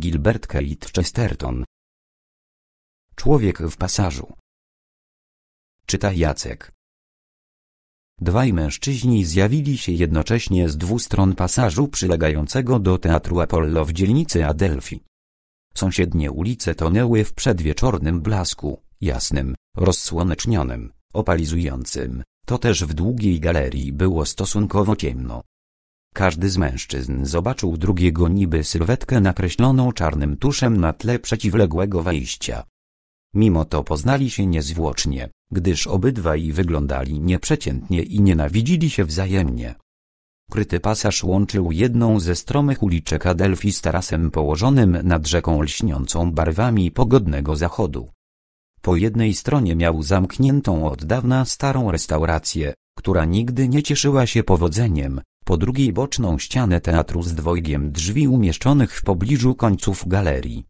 Gilbert Keith Chesterton. Człowiek w pasażu. Czyta Jacek. Dwaj mężczyźni zjawili się jednocześnie z dwóch stron pasażu przylegającego do Teatru Apollo w dzielnicy Adelphi. Sąsiednie ulice tonęły w przedwieczornym blasku, jasnym, rozsłonecznionym, opalizującym, to też w długiej galerii było stosunkowo ciemno. Każdy z mężczyzn zobaczył drugiego niby sylwetkę nakreśloną czarnym tuszem na tle przeciwległego wejścia. Mimo to poznali się niezwłocznie, gdyż obydwaj wyglądali nieprzeciętnie i nienawidzili się wzajemnie. Kryty pasaż łączył jedną ze stromych uliczek Adelphi z tarasem położonym nad rzeką lśniącą barwami pogodnego zachodu. Po jednej stronie miał zamkniętą od dawna starą restaurację, która nigdy nie cieszyła się powodzeniem, po drugiej boczną ścianę teatru z dwojgiem drzwi umieszczonych w pobliżu końców galerii.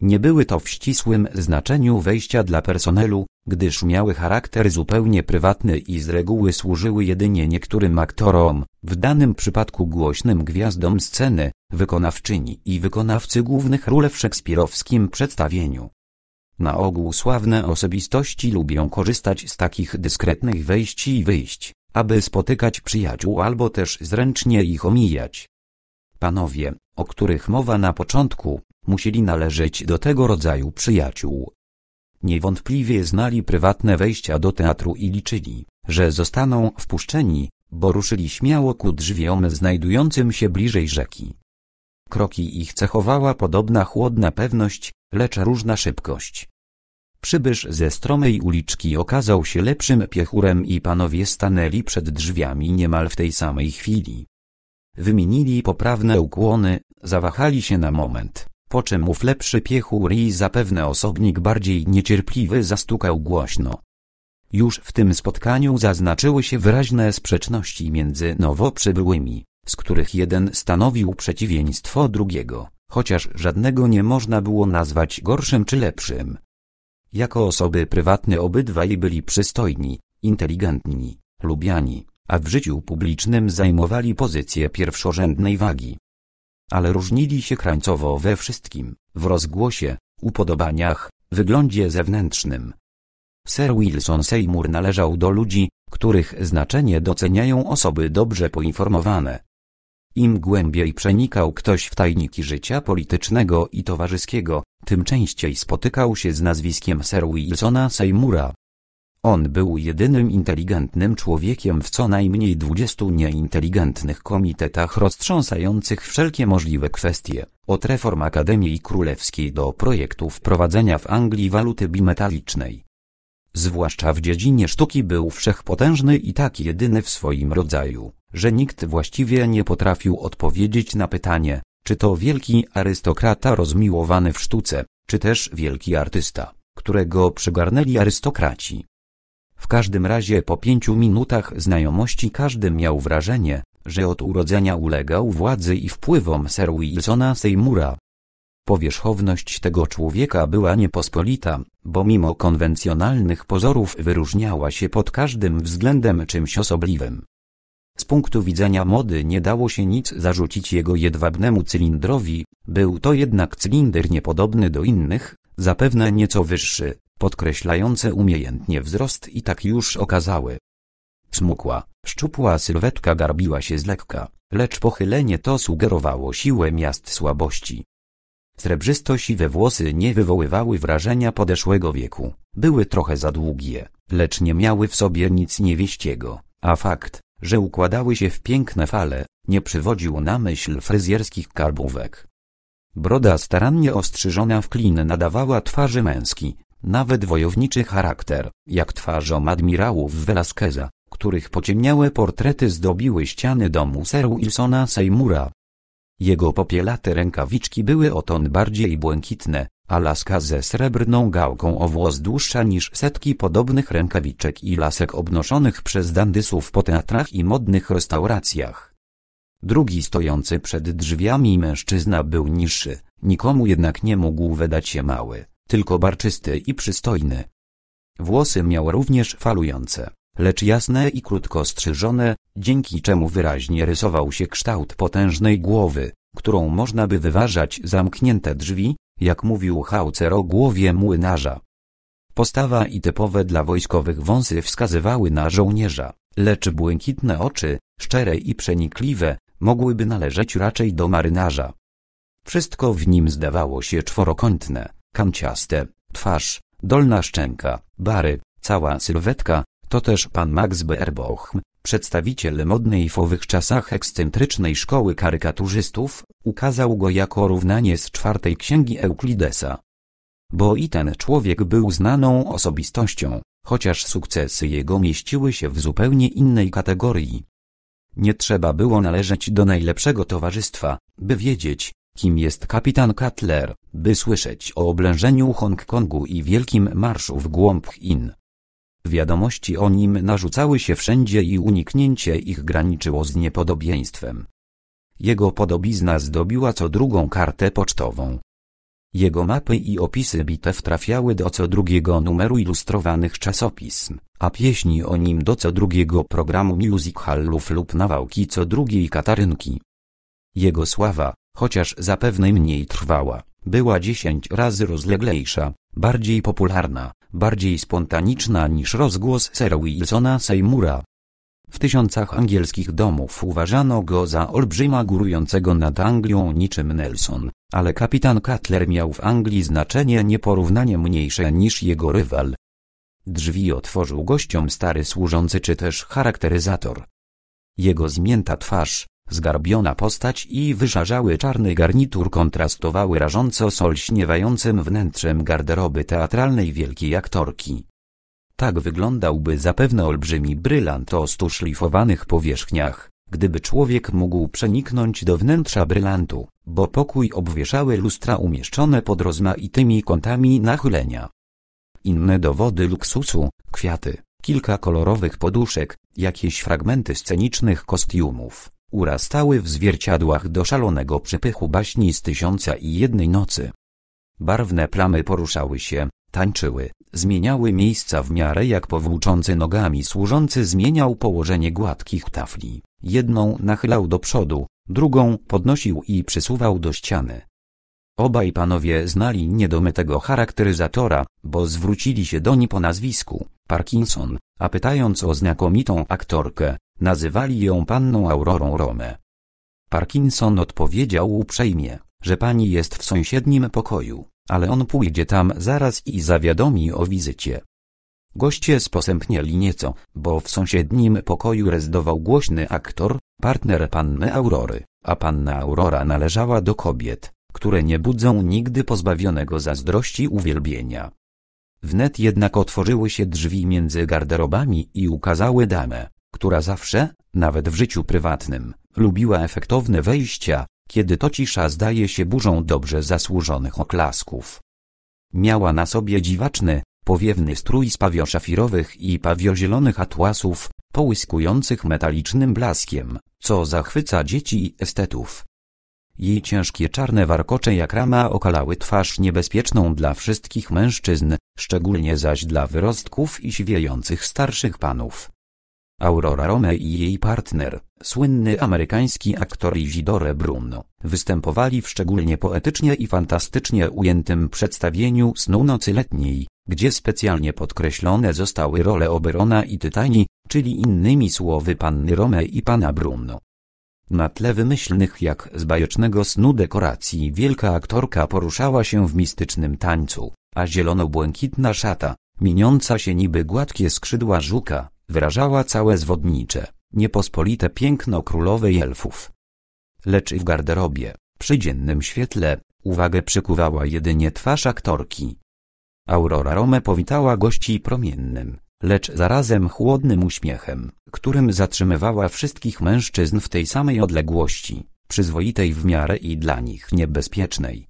Nie były to w ścisłym znaczeniu wejścia dla personelu, gdyż miały charakter zupełnie prywatny i z reguły służyły jedynie niektórym aktorom, w danym przypadku głośnym gwiazdom sceny, wykonawczyni i wykonawcy głównych ról w szekspirowskim przedstawieniu. Na ogół sławne osobistości lubią korzystać z takich dyskretnych wejść i wyjść aby spotykać przyjaciół albo też zręcznie ich omijać. Panowie, o których mowa na początku, musieli należeć do tego rodzaju przyjaciół. Niewątpliwie znali prywatne wejścia do teatru i liczyli, że zostaną wpuszczeni, bo ruszyli śmiało ku drzwiom znajdującym się bliżej rzeki. Kroki ich cechowała podobna chłodna pewność, lecz różna szybkość. Przybysz ze stromej uliczki okazał się lepszym piechurem i panowie stanęli przed drzwiami niemal w tej samej chwili. Wymienili poprawne ukłony, zawahali się na moment, po czym ów lepszy piechur i zapewne osobnik bardziej niecierpliwy zastukał głośno. Już w tym spotkaniu zaznaczyły się wyraźne sprzeczności między nowo przybyłymi, z których jeden stanowił przeciwieństwo drugiego, chociaż żadnego nie można było nazwać gorszym czy lepszym. Jako osoby prywatne obydwaj byli przystojni, inteligentni, lubiani, a w życiu publicznym zajmowali pozycję pierwszorzędnej wagi. Ale różnili się krańcowo we wszystkim, w rozgłosie, upodobaniach, wyglądzie zewnętrznym. Sir Wilson Seymour należał do ludzi, których znaczenie doceniają osoby dobrze poinformowane. Im głębiej przenikał ktoś w tajniki życia politycznego i towarzyskiego, tym częściej spotykał się z nazwiskiem Sir Wilsona Seymoura. On był jedynym inteligentnym człowiekiem w co najmniej dwudziestu nieinteligentnych komitetach roztrząsających wszelkie możliwe kwestie, od reform Akademii Królewskiej do projektu wprowadzenia w Anglii waluty bimetalicznej. Zwłaszcza w dziedzinie sztuki był wszechpotężny i tak jedyny w swoim rodzaju, że nikt właściwie nie potrafił odpowiedzieć na pytanie, czy to wielki arystokrata rozmiłowany w sztuce, czy też wielki artysta, którego przygarnęli arystokraci. W każdym razie po pięciu minutach znajomości każdy miał wrażenie, że od urodzenia ulegał władzy i wpływom Sir Wilsona Seymoura. Powierzchowność tego człowieka była niepospolita, bo mimo konwencjonalnych pozorów wyróżniała się pod każdym względem czymś osobliwym, z punktu widzenia mody nie dało się nic zarzucić jego jedwabnemu cylindrowi, był to jednak cylinder niepodobny do innych, zapewne nieco wyższy, podkreślający umiejętnie wzrost i tak już okazały. Smukła, szczupła sylwetka garbiła się z lekka, lecz pochylenie to sugerowało siłę miast słabości. Srebrzysto-siwe włosy nie wywoływały wrażenia podeszłego wieku, były trochę za długie, lecz nie miały w sobie nic niewieściego, a fakt, że układały się w piękne fale, nie przywodził na myśl fryzjerskich karbówek. Broda starannie ostrzyżona w klin nadawała twarzy męski, nawet wojowniczy charakter, jak twarzom admirałów Velasqueza, których pociemniałe portrety zdobiły ściany domu Sir Wilsona Seymoura. Jego popielate rękawiczki były o ton bardziej błękitne, Alaska ze srebrną gałką o włos dłuższa niż setki podobnych rękawiczek i lasek obnoszonych przez dandysów po teatrach i modnych restauracjach. Drugi stojący przed drzwiami mężczyzna był niższy, nikomu jednak nie mógł wydać się mały, tylko barczysty i przystojny. Włosy miał również falujące, lecz jasne i krótko strzyżone, dzięki czemu wyraźnie rysował się kształt potężnej głowy, którą można by wyważać zamknięte drzwi, jak mówił Haucer o głowie młynarza. Postawa i typowe dla wojskowych wąsy wskazywały na żołnierza, lecz błękitne oczy, szczere i przenikliwe, mogłyby należeć raczej do marynarza. Wszystko w nim zdawało się czworokątne, kanciaste, twarz, dolna szczęka, bary, cała sylwetka, to też pan Max Beerbohm, Przedstawiciel modnej w owych czasach ekscentrycznej szkoły karykaturzystów, ukazał go jako równanie z czwartej księgi Euklidesa. Bo i ten człowiek był znaną osobistością, chociaż sukcesy jego mieściły się w zupełnie innej kategorii. Nie trzeba było należeć do najlepszego towarzystwa, by wiedzieć, kim jest kapitan Cutler, by słyszeć o oblężeniu Hongkongu i wielkim marszu w głąb Chin. Wiadomości o nim narzucały się wszędzie i uniknięcie ich graniczyło z niepodobieństwem. Jego podobizna zdobiła co drugą kartę pocztową. Jego mapy i opisy bitew trafiały do co drugiego numeru ilustrowanych czasopism, a pieśni o nim do co drugiego programu music hallów lub nawałki co drugiej katarynki. Jego sława, chociaż zapewne mniej trwała, była dziesięć razy rozleglejsza, bardziej popularna bardziej spontaniczna niż rozgłos Sera Wilsona Seymura. W tysiącach angielskich domów uważano go za olbrzyma górującego nad Anglią niczym Nelson, ale kapitan Cutler miał w Anglii znaczenie nieporównanie mniejsze niż jego rywal. Drzwi otworzył gościom stary służący czy też charakteryzator. Jego zmięta twarz, Zgarbiona postać i wyszarzały czarny garnitur kontrastowały rażąco z olśniewającym wnętrzem garderoby teatralnej wielkiej aktorki. Tak wyglądałby zapewne olbrzymi brylant o stu szlifowanych powierzchniach, gdyby człowiek mógł przeniknąć do wnętrza brylantu, bo pokój obwieszały lustra umieszczone pod rozmaitymi kątami nachylenia. Inne dowody luksusu, kwiaty, kilka kolorowych poduszek, jakieś fragmenty scenicznych kostiumów urastały w zwierciadłach do szalonego przepychu baśni z tysiąca i jednej nocy. Barwne plamy poruszały się, tańczyły, zmieniały miejsca w miarę jak powłóczący nogami służący zmieniał położenie gładkich tafli. Jedną nachylał do przodu, drugą podnosił i przysuwał do ściany. Obaj panowie znali niedomytego charakteryzatora, bo zwrócili się doń po nazwisku, Parkinson, a pytając o znakomitą aktorkę, Nazywali ją panną Aurorą Romę. Parkinson odpowiedział uprzejmie, że pani jest w sąsiednim pokoju, ale on pójdzie tam zaraz i zawiadomi o wizycie. Goście sposępnieli nieco, bo w sąsiednim pokoju rezdował głośny aktor, partner panny Aurory, a panna Aurora należała do kobiet, które nie budzą nigdy pozbawionego zazdrości uwielbienia. Wnet jednak otworzyły się drzwi między garderobami i ukazały damę, która zawsze, nawet w życiu prywatnym, lubiła efektowne wejścia, kiedy to cisza zdaje się burzą dobrze zasłużonych oklasków. Miała na sobie dziwaczny, powiewny strój z pawio szafirowych i pawiozielonych atłasów, połyskujących metalicznym blaskiem, co zachwyca dzieci i estetów. Jej ciężkie czarne warkocze jak rama okalały twarz niebezpieczną dla wszystkich mężczyzn, szczególnie zaś dla wyrostków i świejących starszych panów. Aurora Rome i jej partner, słynny amerykański aktor Isidore Bruno, występowali w szczególnie poetycznie i fantastycznie ujętym przedstawieniu snu nocy letniej, gdzie specjalnie podkreślone zostały role Oberona i Tytani, czyli innymi słowy panny Rome i pana Bruno. Na tle wymyślnych jak z bajecznego snu dekoracji wielka aktorka poruszała się w mistycznym tańcu, a zielono-błękitna szata, miniąca się niby gładkie skrzydła żuka, wyrażała całe zwodnicze, niepospolite piękno królowej elfów. Lecz i w garderobie, przy dziennym świetle, uwagę przykuwała jedynie twarz aktorki. Aurora Rome powitała gości promiennym, lecz zarazem chłodnym uśmiechem, którym zatrzymywała wszystkich mężczyzn w tej samej odległości, przyzwoitej w miarę i dla nich niebezpiecznej.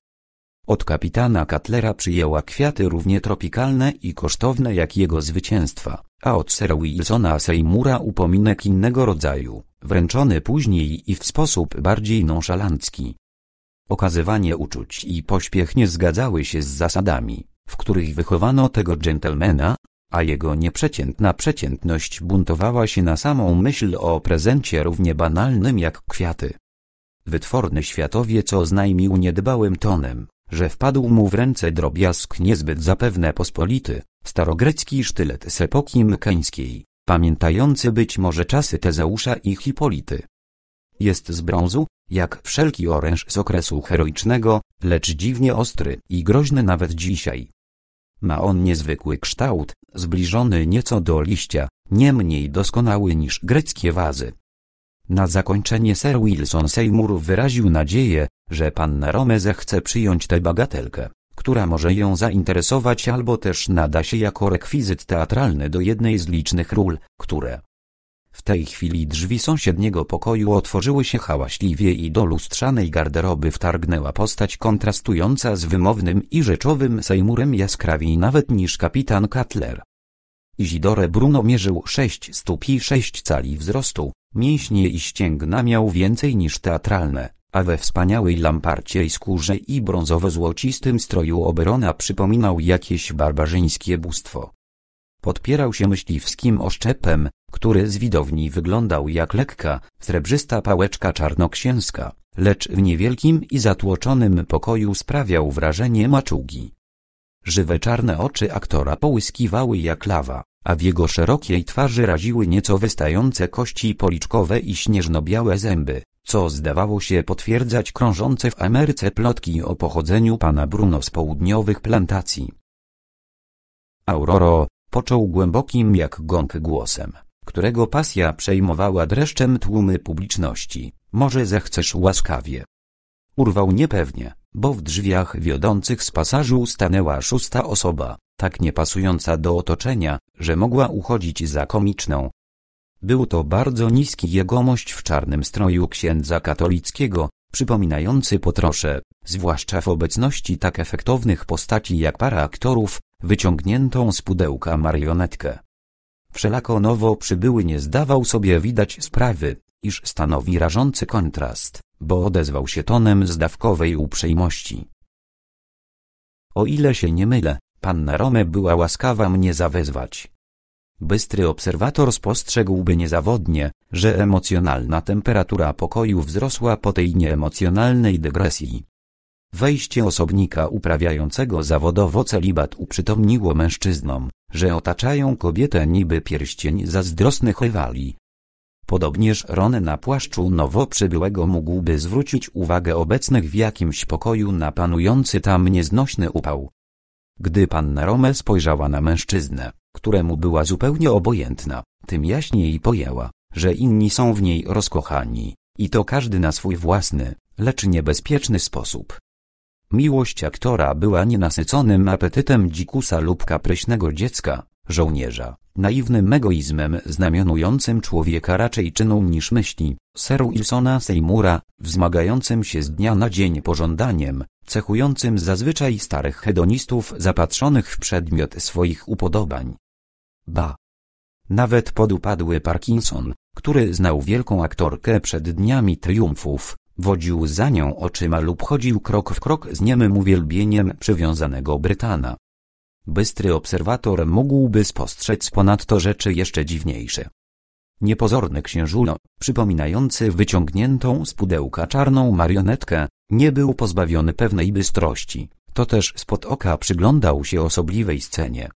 Od kapitana Cutlera przyjęła kwiaty równie tropikalne i kosztowne jak jego zwycięstwa a od Sera Wilsona Seymura upominek innego rodzaju, wręczony później i w sposób bardziej nonszalancki. Okazywanie uczuć i pośpiech nie zgadzały się z zasadami, w których wychowano tego dżentelmena, a jego nieprzeciętna przeciętność buntowała się na samą myśl o prezencie równie banalnym jak kwiaty. Wytworny światowie co oznajmił niedbałym tonem, że wpadł mu w ręce drobiazg niezbyt zapewne pospolity, starogrecki sztylet z epoki mykeńskiej, pamiętający być może czasy Tezeusza i Hipolity. Jest z brązu, jak wszelki oręż z okresu heroicznego, lecz dziwnie ostry i groźny nawet dzisiaj. Ma on niezwykły kształt, zbliżony nieco do liścia, nie mniej doskonały niż greckie wazy. Na zakończenie Sir Wilson Seymour wyraził nadzieję, że panna Rome zechce przyjąć tę bagatelkę, która może ją zainteresować albo też nada się jako rekwizyt teatralny do jednej z licznych ról, które w tej chwili drzwi sąsiedniego pokoju otworzyły się hałaśliwie i do lustrzanej garderoby wtargnęła postać kontrastująca z wymownym i rzeczowym sejmurem jaskrawiej nawet niż kapitan Cutler. Izidore Bruno mierzył 6 stóp i 6 cali wzrostu, mięśnie i ścięgna miał więcej niż teatralne, a we wspaniałej lamparciej skórze i brązowo-złocistym stroju Oberona przypominał jakieś barbarzyńskie bóstwo. Podpierał się myśliwskim oszczepem, który z widowni wyglądał jak lekka, srebrzysta pałeczka czarnoksięska, lecz w niewielkim i zatłoczonym pokoju sprawiał wrażenie maczugi. Żywe czarne oczy aktora połyskiwały jak lawa, a w jego szerokiej twarzy raziły nieco wystające kości policzkowe i śnieżno-białe zęby, co zdawało się potwierdzać krążące w Ameryce plotki o pochodzeniu pana Bruno z południowych plantacji. Auroro, począł głębokim jak gąk głosem, którego pasja przejmowała dreszczem tłumy publiczności, może zechcesz łaskawie. Urwał niepewnie, bo w drzwiach wiodących z pasażu stanęła szósta osoba, tak niepasująca do otoczenia, że mogła uchodzić za komiczną, był to bardzo niski jegomość w czarnym stroju księdza katolickiego, przypominający po zwłaszcza w obecności tak efektownych postaci jak para aktorów, wyciągniętą z pudełka marionetkę. Wszelako nowo przybyły nie zdawał sobie widać sprawy, iż stanowi rażący kontrast, bo odezwał się tonem zdawkowej uprzejmości. O ile się nie mylę, panna Rome była łaskawa mnie zawezwać. Bystry obserwator spostrzegłby niezawodnie, że emocjonalna temperatura pokoju wzrosła po tej nieemocjonalnej dygresji. Wejście osobnika uprawiającego zawodowo celibat uprzytomniło mężczyznom, że otaczają kobietę niby pierścień zazdrosnych rywali. Podobnież Ron na płaszczu nowo przybyłego mógłby zwrócić uwagę obecnych w jakimś pokoju na panujący tam nieznośny upał. Gdy panna Rome spojrzała na mężczyznę, któremu była zupełnie obojętna, tym jaśniej pojęła, że inni są w niej rozkochani, i to każdy na swój własny, lecz niebezpieczny sposób. Miłość aktora była nienasyconym apetytem dzikusa lub kapryśnego dziecka, żołnierza, naiwnym egoizmem znamionującym człowieka raczej czyną niż myśli, Sir Wilsona Seymura, wzmagającym się z dnia na dzień pożądaniem, cechującym zazwyczaj starych hedonistów zapatrzonych w przedmiot swoich upodobań. Ba. Nawet podupadły Parkinson, który znał wielką aktorkę przed dniami triumfów, wodził za nią oczyma lub chodził krok w krok z niemym uwielbieniem przywiązanego Brytana. Bystry obserwator mógłby spostrzec ponadto rzeczy jeszcze dziwniejsze. Niepozorny księżulo, przypominający wyciągniętą z pudełka czarną marionetkę, nie był pozbawiony pewnej bystrości, to też spod oka przyglądał się osobliwej scenie.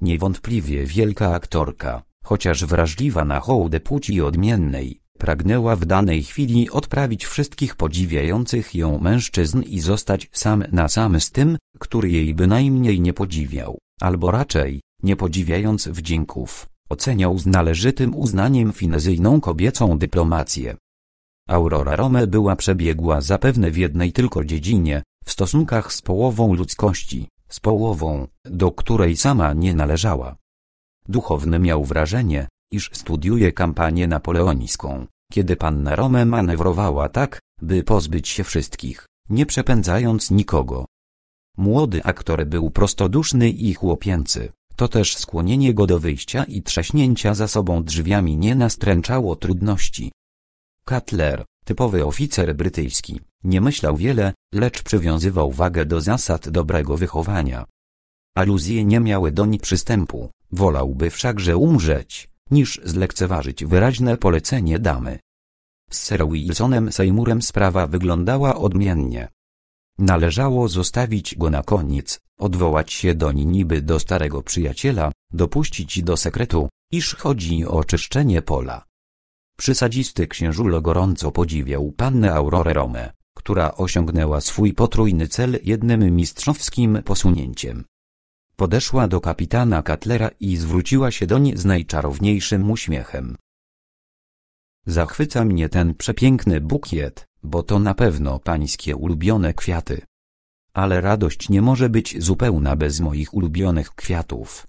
Niewątpliwie wielka aktorka, chociaż wrażliwa na hołdę płci odmiennej, pragnęła w danej chwili odprawić wszystkich podziwiających ją mężczyzn i zostać sam na sam z tym, który jej bynajmniej nie podziwiał, albo raczej, nie podziwiając wdzięków, oceniał z należytym uznaniem finezyjną kobiecą dyplomację, Aurora Rome była przebiegła zapewne w jednej tylko dziedzinie, w stosunkach z połową ludzkości, z połową, do której sama nie należała. Duchowny miał wrażenie, iż studiuje kampanię napoleońską, kiedy panna Rome manewrowała tak, by pozbyć się wszystkich, nie przepędzając nikogo. Młody aktor był prostoduszny i chłopięcy, to też skłonienie go do wyjścia i trzaśnięcia za sobą drzwiami nie nastręczało trudności. Cutler, typowy oficer brytyjski, nie myślał wiele, lecz przywiązywał wagę do zasad dobrego wychowania. Aluzje nie miały do nich przystępu, wolałby wszakże umrzeć, niż zlekceważyć wyraźne polecenie damy. Z Sir Wilsonem Seymourem sprawa wyglądała odmiennie. Należało zostawić go na koniec, odwołać się do niby do starego przyjaciela, dopuścić do sekretu, iż chodzi o czyszczenie pola. Przysadzisty księżulo gorąco podziwiał pannę Aurorę Romę, która osiągnęła swój potrójny cel jednym mistrzowskim posunięciem. Podeszła do kapitana Katlera i zwróciła się doń z najczarowniejszym uśmiechem. Zachwyca mnie ten przepiękny bukiet, bo to na pewno pańskie ulubione kwiaty. Ale radość nie może być zupełna bez moich ulubionych kwiatów.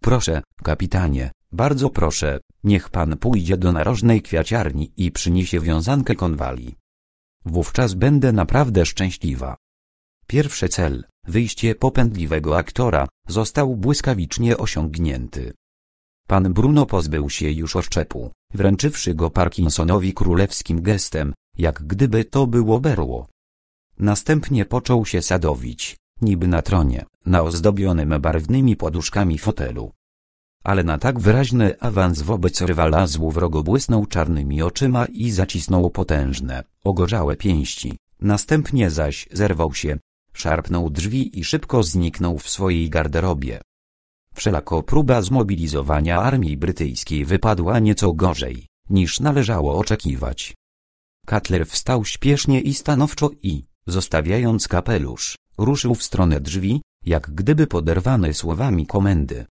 Proszę, kapitanie, bardzo proszę, Niech pan pójdzie do narożnej kwiaciarni i przyniesie wiązankę konwali. Wówczas będę naprawdę szczęśliwa. Pierwszy cel, wyjście popędliwego aktora, został błyskawicznie osiągnięty. Pan Bruno pozbył się już oszczepu, wręczywszy go Parkinsonowi królewskim gestem, jak gdyby to było berło. Następnie począł się sadowić, niby na tronie, na ozdobionym barwnymi poduszkami fotelu ale na tak wyraźny awans wobec rywala złowrogo błysnął czarnymi oczyma i zacisnął potężne, ogorzałe pięści. Następnie zaś zerwał się, szarpnął drzwi i szybko zniknął w swojej garderobie. Wszelako próba zmobilizowania armii brytyjskiej wypadła nieco gorzej, niż należało oczekiwać. Cutler wstał śpiesznie i stanowczo i, zostawiając kapelusz, ruszył w stronę drzwi, jak gdyby poderwany słowami komendy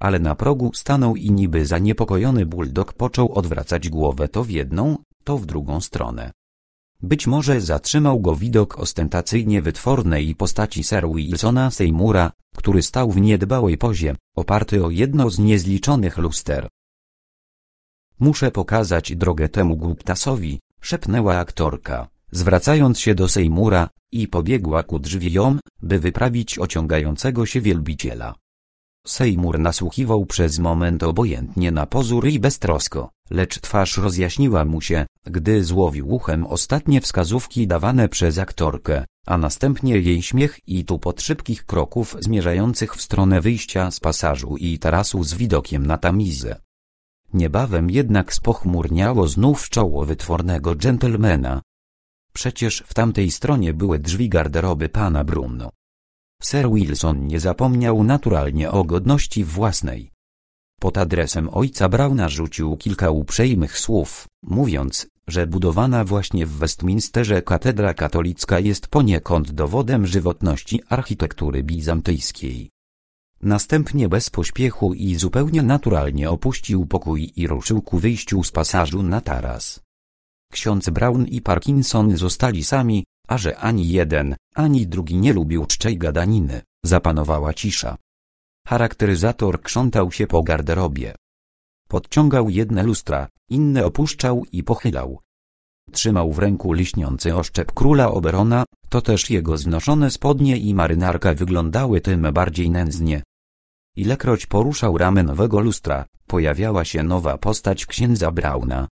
ale na progu stanął i niby zaniepokojony buldog począł odwracać głowę to w jedną, to w drugą stronę. Być może zatrzymał go widok ostentacyjnie wytwornej postaci Sir Wilsona Seymoura, który stał w niedbałej pozie, oparty o jedno z niezliczonych luster. Muszę pokazać drogę temu głuptasowi, szepnęła aktorka, zwracając się do Seymoura, i pobiegła ku drzwiom, by wyprawić ociągającego się wielbiciela. Seymour nasłuchiwał przez moment obojętnie na pozór i beztrosko, lecz twarz rozjaśniła mu się, gdy złowił uchem ostatnie wskazówki dawane przez aktorkę, a następnie jej śmiech i tupot szybkich kroków zmierzających w stronę wyjścia z pasażu i tarasu z widokiem na tamizę. Niebawem jednak spochmurniało znów czoło wytwornego dżentelmena. Przecież w tamtej stronie były drzwi garderoby pana Bruno. Sir Wilson nie zapomniał naturalnie o godności własnej. Pod adresem ojca Brauna rzucił kilka uprzejmych słów, mówiąc, że budowana właśnie w Westminsterze katedra katolicka jest poniekąd dowodem żywotności architektury bizantyjskiej. Następnie bez pośpiechu i zupełnie naturalnie opuścił pokój i ruszył ku wyjściu z pasażu na taras. Ksiądz Brown i Parkinson zostali sami, a że ani jeden, ani drugi nie lubił czczej gadaniny, zapanowała cisza. Charakteryzator krzątał się po garderobie. Podciągał jedne lustra, inne opuszczał i pochylał. Trzymał w ręku liśniący oszczep króla Oberona, to też jego znoszone spodnie i marynarka wyglądały tym bardziej nędznie. Ilekroć poruszał ramę nowego lustra, pojawiała się nowa postać księdza Brauna,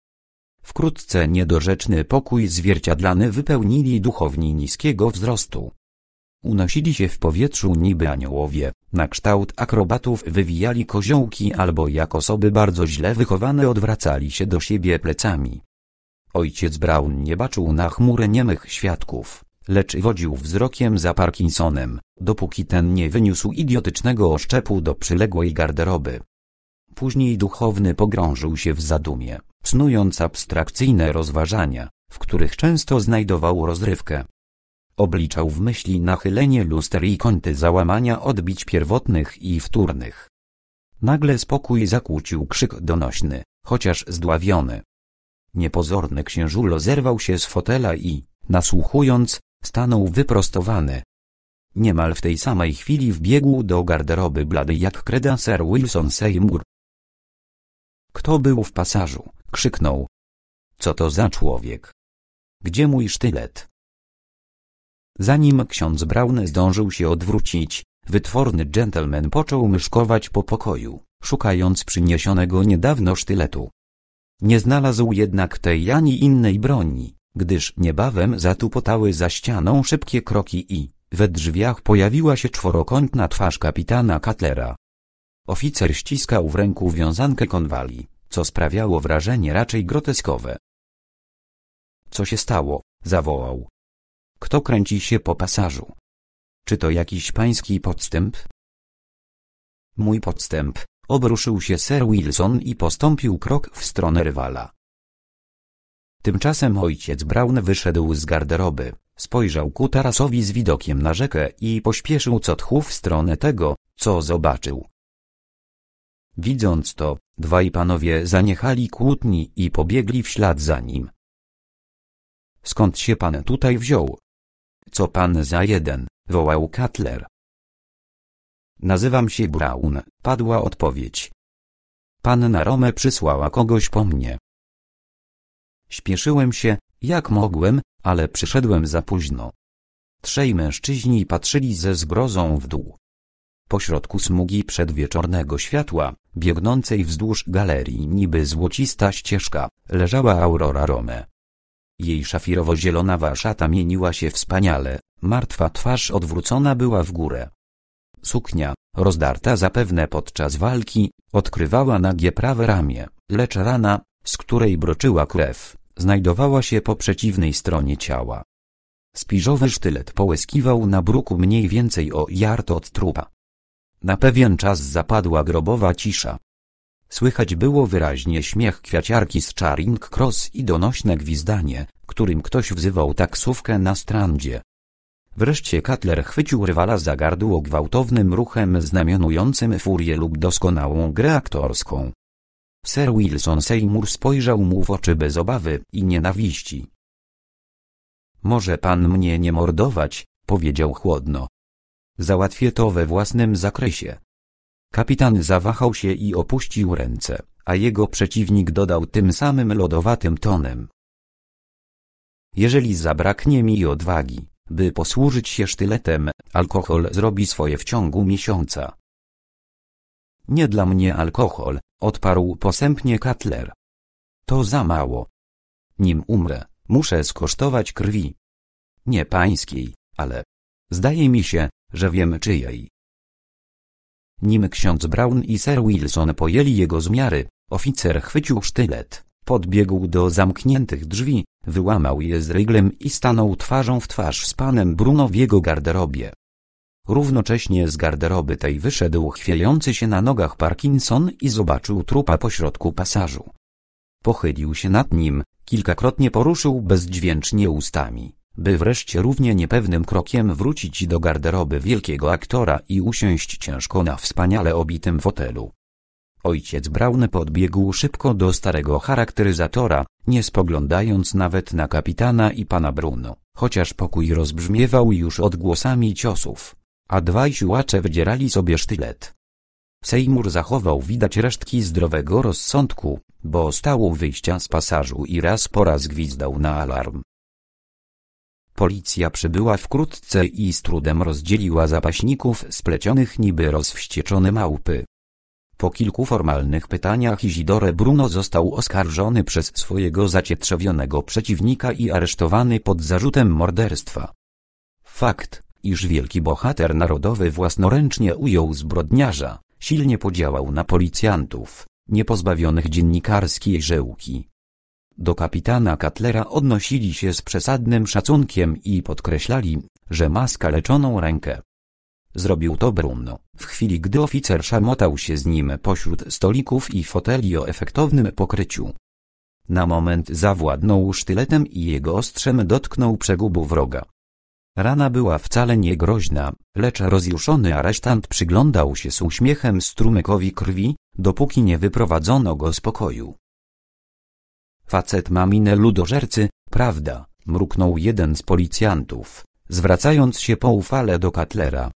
Wkrótce niedorzeczny pokój zwierciadlany wypełnili duchowni niskiego wzrostu. Unosili się w powietrzu niby aniołowie, na kształt akrobatów wywijali koziołki albo jak osoby bardzo źle wychowane odwracali się do siebie plecami. Ojciec Brown nie baczył na chmurę niemych świadków, lecz wodził wzrokiem za Parkinsonem, dopóki ten nie wyniósł idiotycznego oszczepu do przyległej garderoby. Później duchowny pogrążył się w zadumie, snując abstrakcyjne rozważania, w których często znajdował rozrywkę. Obliczał w myśli nachylenie luster i kąty załamania odbić pierwotnych i wtórnych. Nagle spokój zakłócił krzyk donośny, chociaż zdławiony. Niepozorny księżulo zerwał się z fotela i, nasłuchując, stanął wyprostowany. Niemal w tej samej chwili wbiegł do garderoby blady jak kreda Sir Wilson Seymour, kto był w pasażu? Krzyknął. Co to za człowiek? Gdzie mój sztylet? Zanim ksiądz Braun zdążył się odwrócić, wytworny gentleman począł myszkować po pokoju, szukając przyniesionego niedawno sztyletu. Nie znalazł jednak tej ani innej broni, gdyż niebawem zatupotały za ścianą szybkie kroki i, we drzwiach pojawiła się czworokątna twarz kapitana Cutlera. Oficer ściskał w ręku wiązankę konwali, co sprawiało wrażenie raczej groteskowe. Co się stało? zawołał. Kto kręci się po pasażu? Czy to jakiś pański podstęp? Mój podstęp, obruszył się Sir Wilson i postąpił krok w stronę rywala. Tymczasem ojciec Brown wyszedł z garderoby, spojrzał ku tarasowi z widokiem na rzekę i pośpieszył co tchu w stronę tego, co zobaczył. Widząc to, dwaj panowie zaniechali kłótni i pobiegli w ślad za nim. Skąd się pan tutaj wziął? Co pan za jeden? wołał Cutler. Nazywam się Brown, padła odpowiedź. Panna Rome przysłała kogoś po mnie. Śpieszyłem się, jak mogłem, ale przyszedłem za późno. Trzej mężczyźni patrzyli ze zgrozą w dół pośrodku smugi przedwieczornego światła, biegnącej wzdłuż galerii niby złocista ścieżka, leżała Aurora Rome. Jej szafirowo-zielona waszata mieniła się wspaniale, martwa twarz odwrócona była w górę. Suknia, rozdarta zapewne podczas walki, odkrywała nagie prawe ramię, lecz rana, z której broczyła krew, znajdowała się po przeciwnej stronie ciała. Spiżowy sztylet połyskiwał na bruku mniej więcej o jart od trupa. Na pewien czas zapadła grobowa cisza. Słychać było wyraźnie śmiech kwiaciarki z Charing Cross i donośne gwizdanie, którym ktoś wzywał taksówkę na strandzie. Wreszcie Cutler chwycił rywala za gardło gwałtownym ruchem znamionującym furię lub doskonałą grę aktorską. Sir Wilson Seymour spojrzał mu w oczy bez obawy i nienawiści. Może pan mnie nie mordować, powiedział chłodno, Załatwię to we własnym zakresie. Kapitan zawahał się i opuścił ręce, a jego przeciwnik dodał tym samym lodowatym tonem. Jeżeli zabraknie mi odwagi, by posłużyć się sztyletem, alkohol zrobi swoje w ciągu miesiąca. Nie dla mnie alkohol, odparł posępnie Cutler. To za mało. Nim umrę, muszę skosztować krwi. Nie pańskiej, ale... Zdaje mi się, że wiemy czyjej. Nim ksiądz Brown i Sir Wilson pojęli jego zmiary, oficer chwycił sztylet, podbiegł do zamkniętych drzwi, wyłamał je z ryglem i stanął twarzą w twarz z panem Bruno w jego garderobie. Równocześnie z garderoby tej wyszedł chwiejący się na nogach Parkinson i zobaczył trupa pośrodku pasażu. Pochylił się nad nim, kilkakrotnie poruszył bezdźwięcznie ustami, by wreszcie równie niepewnym krokiem wrócić do garderoby wielkiego aktora i usiąść ciężko na wspaniale obitym fotelu. Ojciec Braun podbiegł szybko do starego charakteryzatora, nie spoglądając nawet na kapitana i pana Bruno, chociaż pokój rozbrzmiewał już odgłosami ciosów, a dwaj siłacze wdzierali sobie sztylet. Seymour zachował widać resztki zdrowego rozsądku, bo stał u wyjścia z pasażu i raz po raz gwizdał na alarm. Policja przybyła wkrótce i z trudem rozdzieliła zapaśników splecionych niby rozwścieczone małpy. Po kilku formalnych pytaniach Izidore Bruno został oskarżony przez swojego zacietrzewionego przeciwnika i aresztowany pod zarzutem morderstwa. Fakt, iż wielki bohater narodowy własnoręcznie ujął zbrodniarza, silnie podziałał na policjantów, niepozbawionych dziennikarskiej żyłki. Do kapitana Cutlera odnosili się z przesadnym szacunkiem i podkreślali, że ma skaleczoną rękę. Zrobił to Bruno, w chwili gdy oficer szamotał się z nim pośród stolików i foteli o efektownym pokryciu. Na moment zawładnął sztyletem i jego ostrzem dotknął przegubu wroga. Rana była wcale nie groźna, lecz rozjuszony aresztant przyglądał się z uśmiechem strumykowi krwi, dopóki nie wyprowadzono go z pokoju. Facet ma minę ludożercy, prawda? mruknął jeden z policjantów, zwracając się poufale do Katlera.